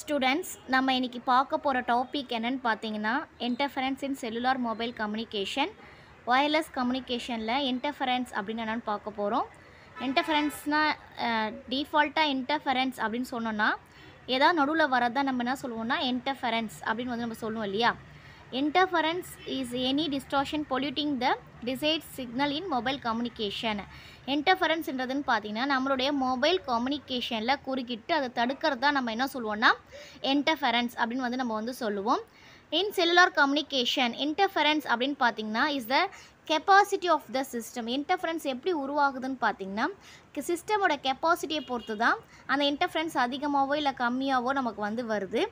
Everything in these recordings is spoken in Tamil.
ஸ்டூடெண்ட்ஸ் நம்ம இன்றைக்கி பார்க்க போகிற டாபிக் என்னென்னு பார்த்தீங்கன்னா interference in cellular mobile communication wireless கம்யூனிகேஷனில் இன்டர்ஃபரன்ஸ் அப்படின்னு என்னென்னு பார்க்க போகிறோம் இன்டர்ஃபரன்ஸ்னால் டீஃபால்ட்டாக இன்டர்ஃபரன்ஸ் அப்படின்னு சொன்னோன்னா ஏதாவது நடுவில் வரதான் நம்ம என்ன சொல்லுவோம்னா இன்டர்ஃபரன்ஸ் அப்படின்னு வந்து நம்ம சொல்லுவோம் இல்லையா interference is any distraction polluting the desired signal in mobile communication Interference பார்த்தீங்கன்னா நம்மளுடைய மொபைல் கம்யூனிகேஷனில் குறுக்கிட்டு அதை தடுக்கிறது தான் நம்ம என்ன சொல்லுவோம்னா இன்டர்ஃபரன்ஸ் அப்படின்னு வந்து நம்ம வந்து சொல்லுவோம் இன் செல்லுலார் கம்யூனிகேஷன் இன்டர்ஃபரன்ஸ் அப்படின்னு பார்த்தீங்கன்னா is the capacity of the system interference எப்படி உருவாகுதுன்னு பார்த்தீங்கன்னா சிஸ்டமோட கெப்பாசிட்டியை பொறுத்து தான் அந்த இன்டர்ஃபரன்ஸ் அதிகமாகவோ இல்லை கம்மியாகவோ நமக்கு வந்து வருது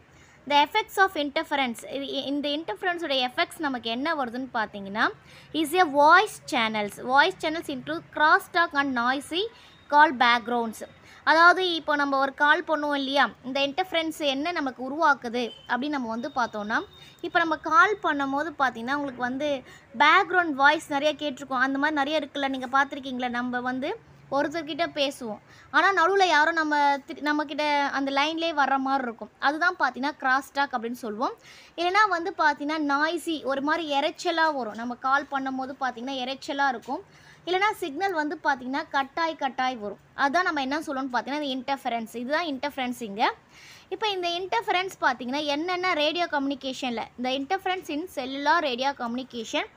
த எஃபெக்ட்ஸ் ஆஃப் இன்டர்ஃபரன்ஸ் இது இந்த இன்டர்ஃபரன்ஸோட எஃபெக்ட்ஸ் நமக்கு என்ன வருதுன்னு பார்த்தீங்கன்னா is a voice channels voice channels இன்ட்ரூ cross talk and noisy call backgrounds அதாவது இப்போ நம்ம ஒரு கால் பண்ணுவோம் இல்லையா இந்த இன்டர்ஃபரன்ஸ் என்ன நமக்கு உருவாக்குது அப்படின்னு நம்ம வந்து பார்த்தோன்னா இப்போ நம்ம கால் பண்ணும் போது பார்த்திங்கன்னா உங்களுக்கு வந்து பேக்ரவுண்ட் வாய்ஸ் நிறைய கேட்டிருக்கோம் அந்த மாதிரி நிறைய இருக்குல்ல நீங்கள் பார்த்துருக்கீங்களா நம்ம வந்து ஒருத்தர்கிட்ட பேசுவோம் ஆனால் நடுவில் யாரும் நம்ம நம்மக்கிட்ட அந்த லைன்லேயே வர்ற மாதிரி இருக்கும் அதுதான் பார்த்தீங்கன்னா கிராஸ் டாக் அப்படின்னு சொல்லுவோம் இல்லைனா வந்து பார்த்தீங்கன்னா நாய்ஸி ஒரு மாதிரி இறைச்சலாக வரும் நம்ம கால் பண்ணும் போது பார்த்திங்கன்னா இறைச்சலாக இருக்கும் இல்லைனா சிக்னல் வந்து பார்த்திங்கன்னா கட்டாய் கட்டாய் வரும் அதுதான் நம்ம என்ன சொல்லணும்னு பார்த்தீங்கன்னா இந்த இன்டர்ஃபரன்ஸ் இதுதான் இன்டர்ஃபரன்ஸிங்க இப்போ இந்த இன்டர்ஃபரன்ஸ் பார்த்திங்கன்னா என்னென்ன ரேடியோ கம்யூனிகேஷனில் இந்த interference in cellular radio communication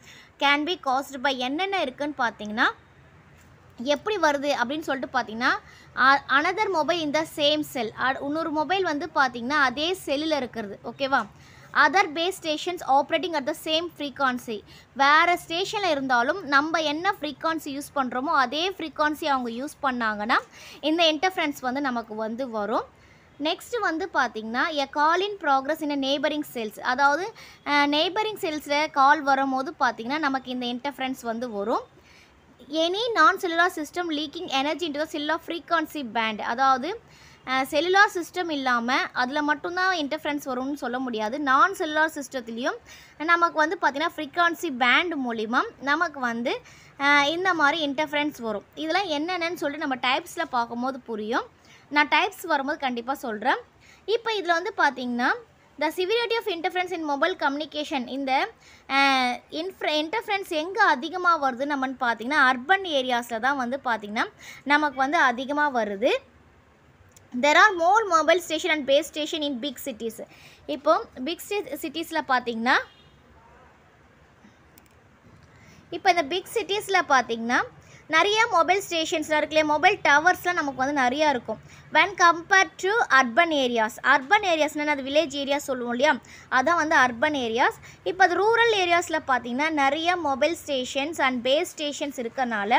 can be caused by என்னென்ன இருக்குதுன்னு பார்த்தீங்கன்னா எப்படி வருது அப்படின்னு சொல்லிட்டு பார்த்தீங்கன்னா அனதர் மொபைல் இந்த சேம் செல் இன்னொரு மொபைல் வந்து பார்த்திங்கன்னா அதே செல்லில் இருக்கிறது ஓகேவா other base stations operating at the same frequency வேறு ஸ்டேஷனில் இருந்தாலும் நம்ம என்ன ஃப்ரீக்கான்சி யூஸ் பண்ணுறோமோ அதே ஃப்ரீக்கான்சி அவங்க யூஸ் பண்ணாங்கன்னா இந்த இன்டர்ஃப்ரென்ஸ் வந்து நமக்கு வந்து வரும் நெக்ஸ்ட்டு வந்து பார்த்திங்கன்னா a call in progress in neighbouring cells அதாவது நெய்பரிங் செல்ஸில் கால் வரும்போது பார்த்திங்கன்னா நமக்கு இந்த இன்டர்ஃப்ரென்ஸ் வந்து வரும் any non cellular system leaking energy into the cellular frequency band அதாவது செல்லுலார் சிஸ்டம் இல்லாமல் அதில் மட்டும்தான் இன்டர்ஃபரன்ஸ் வரும்னு சொல்ல முடியாது நான் செல்லுலார் சிஸ்டத்துலேயும் நமக்கு வந்து பார்த்திங்கன்னா ஃப்ரீக்வன்சி பேண்ட் மூலிமா நமக்கு வந்து இந்த மாதிரி இன்டர்ஃபரன்ஸ் வரும் இதெல்லாம் என்னென்னு சொல்லிட்டு நம்ம டைப்ஸில் பார்க்கும்போது புரியும் நான் டைப்ஸ் வரும்போது கண்டிப்பாக சொல்கிறேன் இப்போ இதில் வந்து பார்த்திங்கன்னா the severity of interference in mobile communication இந்த இன்ஃப்ர இன்டர்ஃப்ரென்ஸ் எங்கே அதிகமாக வருது நம்மன்னு பார்த்தீங்கன்னா அர்பன் ஏரியாஸில் தான் வந்து பார்த்திங்கன்னா நமக்கு வந்து அதிகமாக வருது there are more mobile station and base station in big cities இப்போ பிக் சிட்டிஸில் பார்த்திங்கன்னா இப்போ இந்த பிக் சிட்டிஸில் பார்த்திங்கன்னா நிறைய மொபைல் ஸ்டேஷன்ஸ்லாம் இருக்குல்ல மொபைல் டவர்ஸ்லாம் நமக்கு வந்து நிறையா இருக்கும் when compared to urban areas urban ஏரியாஸ்னால் அது வில்லேஜ் ஏரியாஸ் சொல்லுவோம் இல்லையா அதான் வந்து அர்பன் ஏரியாஸ் இப்போ அது ரூரல் ஏரியாஸில் பார்த்திங்கன்னா நிறைய mobile stations and base stations இருக்கனால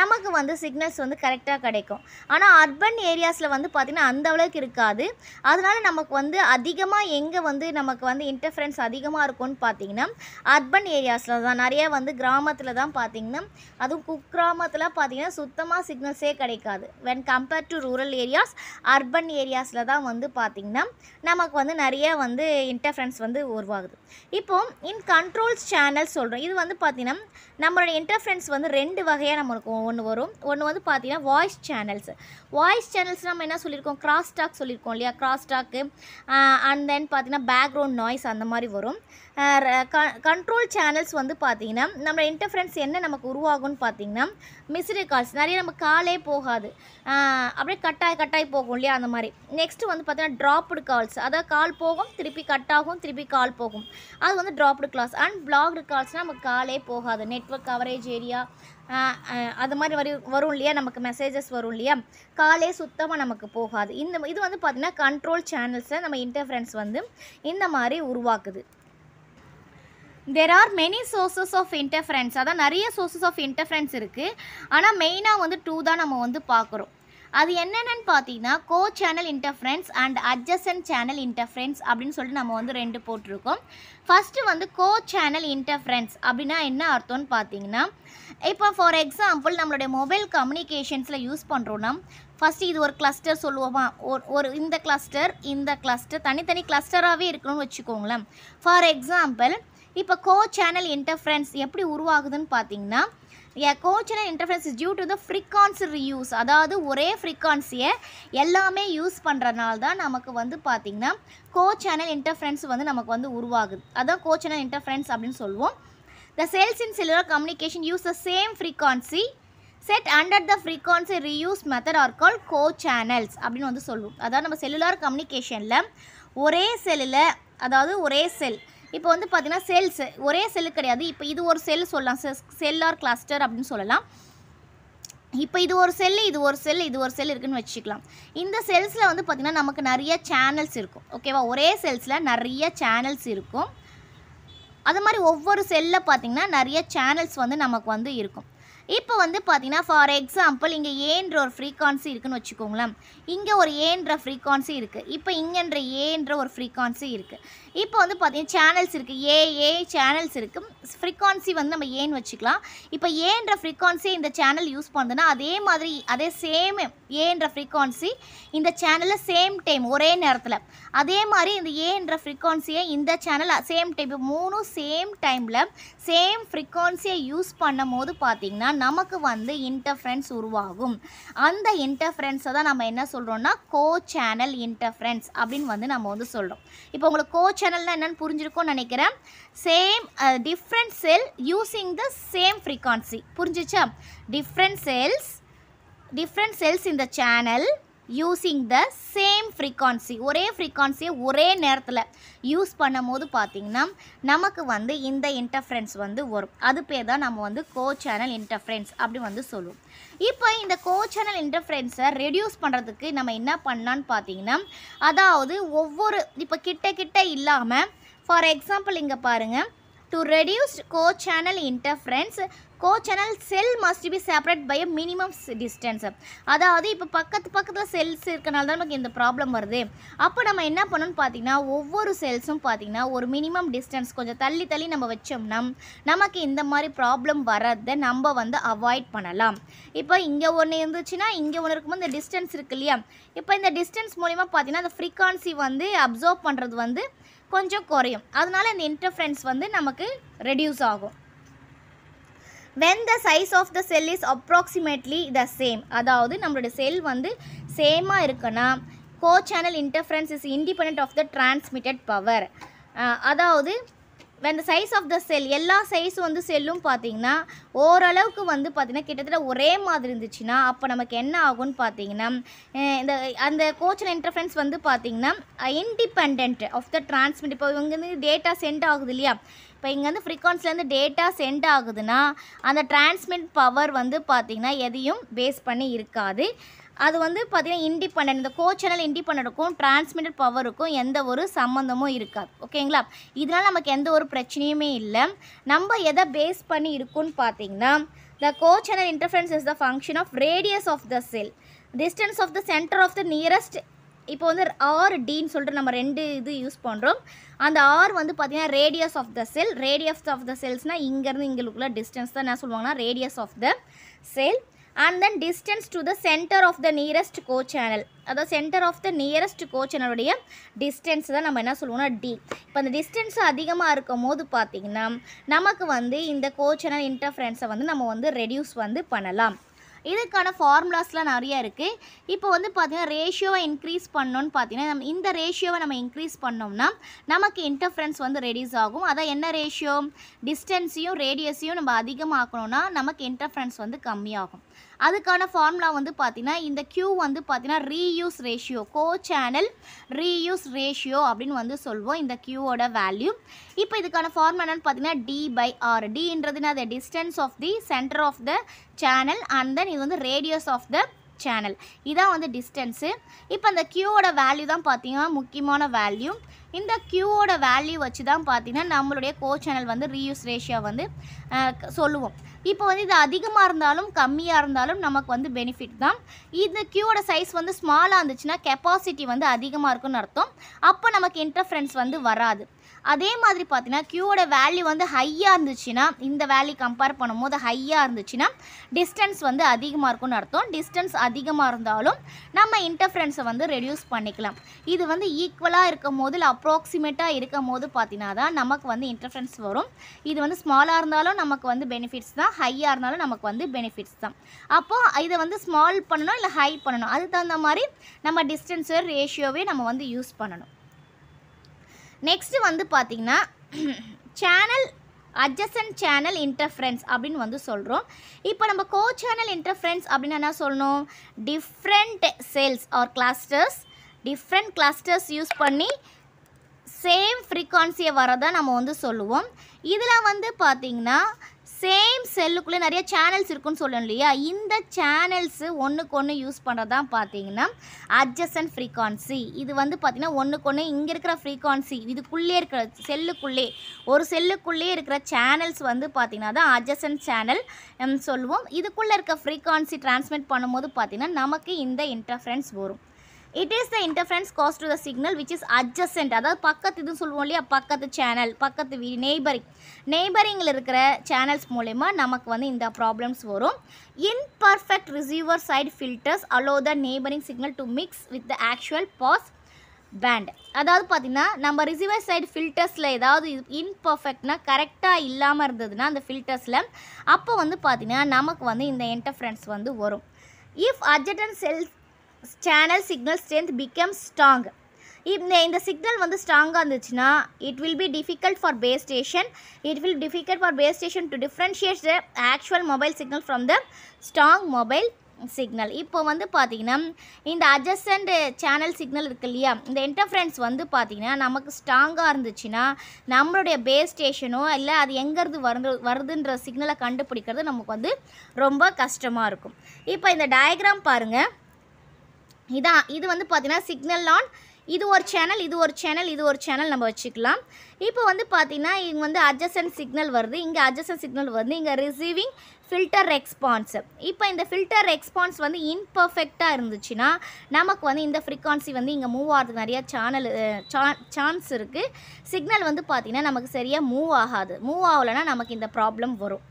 நமக்கு வந்து சிக்னல்ஸ் வந்து கரெக்டாக கிடைக்கும் ஆனால் அர்பன் ஏரியாஸில் வந்து பார்த்திங்கன்னா அந்த அளவுக்கு இருக்காது அதனால் நமக்கு வந்து அதிகமாக எங்கே வந்து நமக்கு வந்து இன்டர்ஃபரன்ஸ் அதிகமாக இருக்கும்னு பார்த்தீங்கன்னா அர்பன் ஏரியாஸில் தான் நிறைய வந்து கிராமத்தில் தான் பார்த்திங்கன்னா அதுவும் குக்கிராம கிராமத்தில் பார்த்திங்கன்னா சுத்தமாக சிக்னல்ஸே கிடைக்காது when compare to rural areas urban ஏரியாஸில் தான் வந்து பார்த்திங்கன்னா நமக்கு வந்து நிறைய வந்து இன்டர்ஃபரன்ஸ் வந்து உருவாகுது இப்போது இன் கண்ட்ரோல்ஸ் சேனல் சொல்கிறோம் இது வந்து பார்த்திங்கன்னா நம்மளோட இன்டர்ஃபரன்ஸ் வந்து ரெண்டு வகையாக நம்மளுக்கு ஒன்று வரும் ஒன்று வந்து பார்த்திங்கன்னா வாய்ஸ் சேனல்ஸ் வாய்ஸ் சேனல்ஸ் நம்ம என்ன சொல்லியிருக்கோம் கிராஸ் டாக் சொல்லியிருக்கோம் இல்லையா கிராஸ் டாக்கு அண்ட் தென் பார்த்திங்கன்னா பேக்ரவுண்ட் நாய்ஸ் அந்த மாதிரி வரும் கண்ட்ரோல் சேனல்ஸ் வந்து பார்த்திங்கன்னா நம்ம இன்டர்ஃபரன்ஸ் என்ன நமக்கு உருவாகும்னு பார்த்திங்கன்னா மிஸ்டு கால்ஸ் நிறைய நம்ம காலே போகாது அப்படியே கட்டாய் கட்டாய் போகும் இல்லையா அந்த மாதிரி நெக்ஸ்ட்டு வந்து பார்த்திங்கன்னா ட்ராப்டு கால்ஸ் அதாவது கால் போகும் திருப்பி கட் ஆகும் திருப்பி கால் போகும் அது வந்து ட்ராப்டு கால்ஸ் அண்ட் பிளாக்டு கால்ஸ்னால் நமக்கு காலே போகாது நெட்ஒர்க் கவரேஜ் ஏரியா அது மாதிரி வரி வரும் இல்லையா நமக்கு மெசேஜஸ் வரும் இல்லையா காலே சுத்தமாக நமக்கு போகாது இந்த இது வந்து பார்த்திங்கன்னா கண்ட்ரோல் சேனல்ஸை நம்ம இன்டர்ஃபரன்ஸ் வந்து இந்த மாதிரி உருவாக்குது there are many sources of interference அதான் நிறைய சோர்ஸஸ் ஆஃப் இன்டர்ஃபரன்ஸ் இருக்குது ஆனால் மெயினாக வந்து டூ தான் நம்ம வந்து பார்க்குறோம் அது என்னென்னு பார்த்தீங்கன்னா co channel interference and adjacent channel interference அப்படின்னு சொல்லிட்டு நம்ம வந்து ரெண்டு போட்டிருக்கோம் ஃபஸ்ட்டு வந்து கோ சேனல் இன்டர்ஃபரன்ஸ் அப்படின்னா என்ன அர்த்தம்னு பார்த்தீங்கன்னா இப்போ ஃபார் எக்ஸாம்பிள் நம்மளுடைய மொபைல் கம்யூனிகேஷன்ஸில் யூஸ் பண்ணுறோன்னா ஃபஸ்ட்டு இது ஒரு கிளஸ்டர் சொல்லுவோமா ஒரு ஒரு இந்த கிளஸ்டர் இந்த கிளஸ்டர் தனித்தனி கிளஸ்டராகவே இருக்கணும்னு வச்சுக்கோங்களேன் ஃபார் எக்ஸாம்பிள் இப்போ கோ சேனல் இன்டர்ஃபரன்ஸ் எப்படி உருவாகுதுன்னு பார்த்தீங்கன்னா co channel interference is due to the frequency reuse அதாவது ஒரே ஃப்ரீக்கான்சியை எல்லாமே யூஸ் பண்ணுறனால தான் நமக்கு வந்து பார்த்திங்கன்னா கோ சேனல் இன்டர்ஃபரன்ஸ் வந்து நமக்கு வந்து உருவாகுது அதான் கோ சேனல் இன்டர்ஃபரன்ஸ் அப்படின்னு சொல்லுவோம் the cells in cellular communication use the same frequency set under the frequency reuse method are call co channels அப்படின்னு வந்து சொல்லுவோம் அதாவது நம்ம செல்லுலார் கம்யூனிகேஷனில் ஒரே செல்லில் அதாவது ஒரே செல் இப்போ வந்து பார்த்தீங்கன்னா செல்ஸ் ஒரே செல்லு கிடையாது இப்போ இது ஒரு செல் சொல்லலாம் செல்லார் கிளஸ்டர் அப்படின்னு சொல்லலாம் இப்போ இது ஒரு செல்லு இது ஒரு செல் இது ஒரு செல் இருக்குதுன்னு வச்சுக்கலாம் இந்த செல்ஸில் வந்து பார்த்திங்கன்னா நமக்கு நிறைய சேனல்ஸ் இருக்கும் ஓகேவா ஒரே செல்ஸில் நிறைய சேனல்ஸ் இருக்கும் அது மாதிரி ஒவ்வொரு செல்லில் பார்த்திங்கன்னா நிறைய சேனல்ஸ் வந்து நமக்கு வந்து இருக்கும் இப்போ வந்து பார்த்திங்கன்னா ஃபார் எக்ஸாம்பிள் இங்கே ஏன்ற ஒரு ஃப்ரீக்கான்சி இருக்குதுன்னு வச்சுக்கோங்களேன் இங்கே ஒரு ஏன்ற ஃப்ரீக்கான்சி இருக்குது இப்போ இங்கேன்ற ஏன்ற ஒரு ஃப்ரீக்கான்சி இருக்குது இப்போ வந்து பார்த்தீங்கன்னா சேனல்ஸ் இருக்குது ஏ ஏ சேனல்ஸ் இருக்குது ஃப்ரீக்வான்சி வந்து நம்ம ஏன்னு வச்சுக்கலாம் இப்போ ஏன்ற ஃப்ரீக்வான்சி இந்த சேனல் யூஸ் பண்ணுதுன்னா அதே மாதிரி அதே சேம் ஏன்ற ஃப்ரீக்வான்சி இந்த சேனலில் சேம் டைம் ஒரே நேரத்தில் அதே மாதிரி இந்த ஏன்ற ஃப்ரீக்வான்சியை இந்த சேனல் சேம் டைம் மூணும் சேம் டைமில் சேம் ஃப்ரீக்வான்சியை யூஸ் பண்ணும் போது பார்த்திங்கன்னா நமக்கு வந்து இன்டர்ஃப்ரென்ஸ் உருவாகும் அந்த இன்டர்ஃப்ரென்ஸை தான் நம்ம என்ன சொல்கிறோம்னா கோ சேனல் இன்டர்ஃப்ரென்ஸ் அப்படின்னு வந்து நம்ம வந்து சொல்கிறோம் இப்போ உங்களுக்கு கோ ஷார்ட் சேனல்னால் என்னென்னு புரிஞ்சிருக்கும்னு நினைக்கிறேன் same different cell using the same frequency புரிஞ்சிச்சா டிஃப்ரெண்ட் செல்ஸ் டிஃப்ரெண்ட் செல்ஸ் இந்த channel using the same frequency ஒரே ஃப்ரீக்கான்சியை ஒரே நேரத்தில் யூஸ் பண்ணும் போது பார்த்திங்கன்னா நமக்கு வந்து இந்த இன்டர்ஃபரன்ஸ் வந்து வரும் அது பேர் தான் நம்ம வந்து கோ சேனல் இன்டர்ஃபரன்ஸ் அப்படி வந்து சொல்லுவோம் இப்போ இந்த கோ சேனல் இன்டர்ஃபரன்ஸை ரெடியூஸ் பண்ணுறதுக்கு நம்ம என்ன பண்ணலான்னு பார்த்தீங்கன்னா அதாவது ஒவ்வொரு இப்போ கிட்ட கிட்ட இல்லாமல் ஃபார் எக்ஸாம்பிள் இங்கே பாருங்கள் to reduce co channel interference co channel cell must be separate by minimum distance அதாவது இப்போ பக்கத்து பக்கத்தில் செல்ஸ் இருக்கனால தான் நமக்கு இந்த ப்ராப்ளம் வருது அப்போ நம்ம என்ன பண்ணணும்னு பார்த்தீங்கன்னா ஒவ்வொரு செல்ஸும் பார்த்தீங்கன்னா ஒரு மினிமம் டிஸ்டன்ஸ் கொஞ்சம் தள்ளி தள்ளி நம்ம வச்சோம்னா நமக்கு இந்த மாதிரி ப்ராப்ளம் வர்றதை நம்ம வந்து அவாய்ட் பண்ணலாம் இப்போ இங்கே ஒன்று இருந்துச்சுன்னா இங்கே ஒன்று இருக்கும்போது இந்த டிஸ்டன்ஸ் இருக்கு இல்லையா இப்போ இந்த டிஸ்டன்ஸ் மூலிமா பார்த்தீங்கன்னா அந்த ஃப்ரீக்கான்சி வந்து அப்சர்வ் பண்ணுறது வந்து கொஞ்சம் குறையும் அதனால் இந்த இன்டர்ஃபரன்ஸ் வந்து நமக்கு ரெடியூஸ் ஆகும் when the size of the cell is approximately the same அதாவது நம்மளோட செல் வந்து சேமாக இருக்கனா co channel interference is independent of the transmitted power அதாவது when the size of the cell எல்லா சைஸும் வந்து செல்லும் பார்த்தீங்கன்னா ஓரளவுக்கு வந்து பார்த்திங்கன்னா கிட்டத்தட்ட ஒரே மாதிரி இருந்துச்சுன்னா அப்போ நமக்கு என்ன ஆகும்னு பார்த்தீங்கன்னா இந்த அந்த கோச்சன் இன்டர்ஃபரன்ஸ் வந்து பார்த்திங்கன்னா இண்டிபெண்ட் ஆஃப் த டிரான்ஸ்மிட் இப்போ இவங்க வந்து டேட்டா சென்ட் ஆகுது இல்லையா இப்போ இங்கே வந்து ஃப்ரீக்வன்சிலேருந்து டேட்டா சென்ட் ஆகுதுன்னா அந்த டிரான்ஸ்மிட் பவர் வந்து பார்த்திங்கன்னா எதையும் பேஸ் பண்ணி இருக்காது அது வந்து பார்த்திங்கன்னா இண்டிபெண்ட் இந்த கோ சேனல் இண்டிபெண்டுக்கும் டிரான்ஸ்மிட்டட் பவருக்கும் எந்த ஒரு சம்மந்தமும் இருக்காது ஓகேங்களா இதனால் நமக்கு எந்த ஒரு பிரச்சனையுமே இல்லை நம்ம எதை பேஸ் பண்ணி இருக்கோன்னு பார்த்தீங்கன்னா the co channel interference is the function of radius of the cell distance of the center of the nearest இப்போ வந்து ஆர் டின்னு சொல்லிட்டு நம்ம ரெண்டு இது யூஸ் பண்ணுறோம் அந்த ஆர் வந்து பார்த்தீங்கன்னா radius of the cell radius of the செல்ஸ்னால் இங்கேருந்து இங்களுக்குள்ள டிஸ்டன்ஸ் தான் என்ன சொல்லுவாங்கன்னா radius of the cell and then distance to the center of the nearest co channel அதாவது center of the nearest co சேனலுடைய டிஸ்டன்ஸ் தான் நம்ம என்ன சொல்லுவோம்னா டி இப்போ அந்த டிஸ்டன்ஸ் அதிகமாக இருக்கும் போது பார்த்திங்கன்னா நமக்கு வந்து இந்த கோ சேனல் இன்டர்ஃபரன்ஸை வந்து நம்ம வந்து ரெடியூஸ் வந்து பண்ணலாம் இதுக்கான ஃபார்முலாஸ்லாம் நிறையா இருக்குது இப்போ வந்து பார்த்திங்கன்னா ரேஷியோவை இன்க்ரீஸ் பண்ணோன்னு பார்த்தீங்கன்னா நம்ம இந்த ரேஷியோவை நம்ம இன்க்ரீஸ் பண்ணோம்னா நமக்கு இன்டர்ஃப்ரென்ஸ் வந்து ரெடியூஸ் ஆகும் அதான் என்ன ரேஷியோ டிஸ்டன்ஸையும் ரேடியஸையும் நம்ம அதிகமாக்கணும்னா நமக்கு இன்டர்ஃப்ரென்ஸ் வந்து கம்மியாகும் அதுக்கான ஃபார்முலா வந்து பார்த்தீங்கன்னா இந்த க்யூ வந்து பார்த்தீங்கன்னா reuse ratio co channel reuse ratio அப்படின்னு வந்து சொல்வோம் இந்த க்யூவோட வேல்யூ இப்போ இதுக்கான ஃபார்முலா என்னென்னு பார்த்தீங்கன்னா டி பை ஆர் டின்றதுன்னா அது distance of the center of the channel and then இது வந்து ரேடியஸ் ஆஃப் த சேனல் இதான் வந்து டிஸ்டன்ஸு இப்போ அந்த கியூவோட வேல்யூ தான் பார்த்தீங்கன்னா முக்கியமான வேல்யூ இந்த கியூவோட வேல்யூ வச்சு தான் பார்த்தீங்கன்னா நம்மளுடைய கோ சேனல் வந்து ரீயூஸ் ரேஷியோ வந்து சொல்லுவோம் இப்போ வந்து இது அதிகமாக இருந்தாலும் கம்மியாக இருந்தாலும் நமக்கு வந்து பெனிஃபிட் தான் இந்த கியூவோட சைஸ் வந்து ஸ்மாலாக இருந்துச்சுன்னா கெப்பாசிட்டி வந்து அதிகமாக இருக்குன்னு அர்த்தம் அப்போ நமக்கு இன்டர்ஃபரன்ஸ் வந்து வராது அதே மாதிரி பார்த்தீங்கன்னா க்யூவோட வேல்யூ வந்து ஹையாக இருந்துச்சுன்னா இந்த வேல்யூ கம்பேர் பண்ணும்போது ஹையாக இருந்துச்சுன்னா டிஸ்டன்ஸ் வந்து அதிகமாக இருக்கும்னு அர்த்தம் டிஸ்டன்ஸ் அதிகமாக இருந்தாலும் நம்ம இன்டர்ஃப்ரென்ஸை வந்து ரெடியூஸ் பண்ணிக்கலாம் இது வந்து ஈக்குவலாக இருக்கும் போது இல்லை அப்ராக்சிமேட்டாக இருக்கும் போது பார்த்தீங்கன்னா தான் நமக்கு வந்து இன்டர்ஃப்ரென்ஸ் வரும் இது வந்து ஸ்மாலாக இருந்தாலும் நமக்கு வந்து பெனிஃபிட்ஸ் தான் ஹையாக இருந்தாலும் நமக்கு வந்து பெனிஃபிட்ஸ் தான் அப்போது இதை வந்து ஸ்மால் பண்ணணும் இல்லை ஹை பண்ணணும் அது தகுந்த மாதிரி நம்ம டிஸ்டன்ஸு ரேஷியோவே நம்ம வந்து யூஸ் பண்ணணும் நெக்ஸ்ட்டு வந்து பார்த்திங்கன்னா சேனல் அட்ஜசன்ட் சேனல் இன்டர்ஃப்ரென்ஸ் அப்படின்னு வந்து சொல்கிறோம் இப்போ நம்ம கோ சேனல் இன்டர்ஃப்ரென்ஸ் அப்படின்னு என்ன சொல்லணும் different cells or clusters different clusters use பண்ணி சேம் ஃப்ரீக்வான்சியை வரதான் நம்ம வந்து சொல்லுவோம் இதில் வந்து பார்த்திங்கன்னா சேம் செல்லுக்குள்ளே நிறைய சேனல்ஸ் இருக்குன்னு சொல்லணும் இல்லையா இந்த சேனல்ஸு ஒன்றுக்கு ஒன்று யூஸ் தான் பார்த்தீங்கன்னா அட்ஜசன் ஃப்ரீக்வான்சி இது வந்து பார்த்திங்கன்னா ஒன்றுக்கு ஒன்று இங்கே இருக்கிற ஃப்ரீக்வான்சி இதுக்குள்ளே இருக்கிற செல்லுக்குள்ளே ஒரு செல்லுக்குள்ளே இருக்கிற சேனல்ஸ் வந்து பார்த்திங்கன்னா தான் அட்ஜசன் சேனல் சொல்லுவோம் இதுக்குள்ளே இருக்க ஃப்ரீக்வான்சி டிரான்ஸ்மிட் பண்ணும்போது பார்த்திங்கன்னா நமக்கு இந்த இன்டர்ஃபரன்ஸ் வரும் it is the interference cause to the signal which is adjacent அதாவது பக்கத்து இதுன்னு சொல்லுவோம் இல்லையா பக்கத்து சேனல் பக்கத்து வீ நெய்பரிங் நெய்பரிங்கில் இருக்கிற சேனல்ஸ் மூலிமா நமக்கு வந்து இந்த ப்ராப்ளம்ஸ் வரும் imperfect receiver side filters allow the neighbouring signal to mix with the actual pass band அதாவது பார்த்திங்கன்னா நம்ம ரிசீவர் சைடு ஃபில்டர்ஸில் ஏதாவது இன்பர்ஃபெக்ட்னால் கரெக்டாக இல்லாமல் இருந்ததுன்னா அந்த ஃபில்டர்ஸில் அப்போ வந்து பார்த்திங்கன்னா நமக்கு வந்து இந்த இன்டர்ஃபரன்ஸ் வந்து வரும் if and cells channel signal strength become strong இந்த இந்த சிக்னல் வந்து ஸ்ட்ராங்காக இருந்துச்சுன்னா it will be difficult for base station it will difficult for base station to differentiate the actual mobile signal from the strong mobile signal இப்போ வந்து பார்த்திங்கன்னா இந்த அட்ஜஸ்டண்ட் சேனல் சிக்னல் இருக்கு இல்லையா இந்த இன்டர்ஃபரன்ஸ் வந்து பார்த்திங்கன்னா நமக்கு ஸ்ட்ராங்காக இருந்துச்சுன்னா நம்மளுடைய பேஸ் ஸ்டேஷனோ இல்லை அது எங்கேருந்து வருது வருதுன்ற சிக்னலை கண்டுபிடிக்கிறது நமக்கு வந்து ரொம்ப கஷ்டமாக இருக்கும் இப்போ இந்த டயக்ராம் பாருங்கள் இதான் இது வந்து பார்த்தீங்கன்னா சிக்னல் ஆன் இது ஒரு சேனல் இது ஒரு சேனல் இது ஒரு சேனல் நம்ம வச்சுக்கலாம் இப்போ வந்து பார்த்திங்கன்னா இங்கே வந்து அட்ஜஸ்டன் சிக்னல் வருது இங்கே அட்ஜஸ்டன் சிக்னல் வருது இங்கே ரிசீவிங் ஃபில்டர் ரெஸ்பான்ஸ் இப்போ இந்த ஃபில்டர் ரெஸ்பான்ஸ் வந்து இன்பர்ஃபெக்டாக இருந்துச்சுன்னா நமக்கு வந்து இந்த ஃப்ரீக்கான்சி வந்து இங்கே மூவ் ஆகிறதுக்கு நிறையா சேனல் சான்ஸ் இருக்குது சிக்னல் வந்து பார்த்திங்கன்னா நமக்கு சரியாக மூவ் ஆகாது மூவ் ஆகலைன்னா நமக்கு இந்த ப்ராப்ளம் வரும்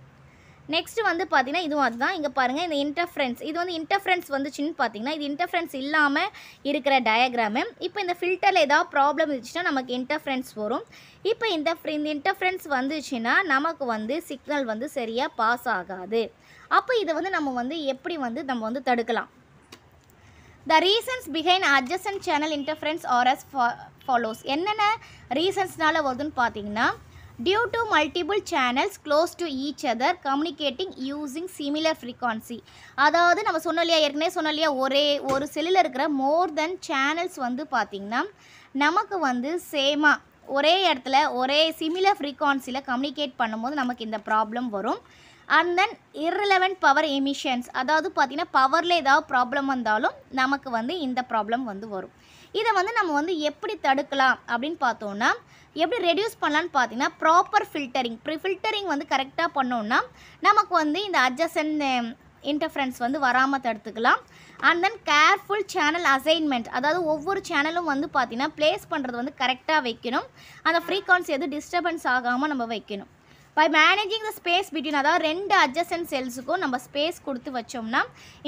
நெக்ஸ்ட் வந்து பார்த்தீங்கன்னா இதுவும் அதுதான் இங்கே பாருங்கள் இந்த இன்டர்ஃப்ரென்ஸ் இது வந்து இன்டர்ஃப்ரென்ஸ் வந்துச்சுன்னு பார்த்தீங்கன்னா இது இன்டர்ஃப்ரென்ஸ் இல்லாமல் இருக்கிற டயக்ராமு இப்போ இந்த ஃபில்டரில் ஏதாவது ப்ராப்ளம் இருந்துச்சுன்னா நமக்கு இன்டர்ஃப்ரென்ஸ் வரும் இப்போ இந்த இந்த வந்துச்சுன்னா நமக்கு வந்து சிக்னல் வந்து சரியாக பாஸ் ஆகாது அப்போ இதை வந்து நம்ம வந்து எப்படி வந்து நம்ம வந்து தடுக்கலாம் the reasons behind adjacent channel interference are as follows என்னென்ன ரீசன்ஸ்னால வருதுன்னு பார்த்தீங்கன்னா due to multiple channels close to each other communicating using similar frequency அதாவது நம்ம சொன்னோம் இல்லையா ஏற்கனவே சொன்னோம் இல்லையா ஒரே ஒரு செல்லில் இருக்கிற மோர் தென் சேனல்ஸ் வந்து பார்த்திங்கன்னா நமக்கு வந்து சேமாக ஒரே இடத்துல ஒரே சிமிலர் ஃப்ரீக்வான்சியில் கம்யூனிகேட் பண்ணும்போது நமக்கு இந்த ப்ராப்ளம் வரும் and then irrelevant power emissions அதாவது பார்த்திங்கன்னா பவரில் ஏதாவது ப்ராப்ளம் வந்தாலும் நமக்கு வந்து இந்த ப்ராப்ளம் வந்து வரும் இதை வந்து நம்ம வந்து எப்படி தடுக்கலாம் அப்படின்னு பார்த்தோன்னா எப்படி ரெடியூஸ் பண்ணலான்னு பார்த்தீங்கன்னா ப்ராப்பர் ஃபில்டரிங் ப்ரி ஃபில்டரிங் வந்து கரெக்டாக பண்ணோன்னா நமக்கு வந்து இந்த அட்ஜஸ்ட் இன்டர்ஃபரன்ஸ் um, வந்து வராமல் தடுத்துக்கலாம் and then careful channel assignment அதாவது ஒவ்வொரு சேனலும் வந்து பார்த்திங்கன்னா ப்ளேஸ் பண்ணுறது வந்து கரெக்டாக வைக்கணும் அந்த ஃப்ரீக்வன்சி எதுவும் டிஸ்டர்பன்ஸ் ஆகாமல் நம்ம வைக்கணும் by managing the space between அதாவது ரெண்டு அட்ஜஸ்டன் செல்ஸுக்கும் நம்ம ஸ்பேஸ் கொடுத்து வச்சோம்னா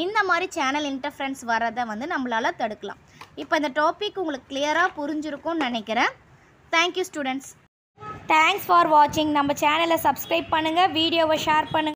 இந்த மாதிரி சேனல் இன்டர்ஃபரன்ஸ் வரதை வந்து நம்மளால் தடுக்கலாம் இப்போ இந்த டாபிக் உங்களுக்கு கிளியராக புரிஞ்சிருக்கும்னு நினைக்கிறேன் தேங்க்யூ ஸ்டூடெண்ட்ஸ் தேங்க்ஸ் ஃபார் வாட்சிங் நம்ம சேனலை சப்ஸ்கிரைப் பண்ணுங்கள் வீடியோவை ஷேர் பண்ணுங்கள்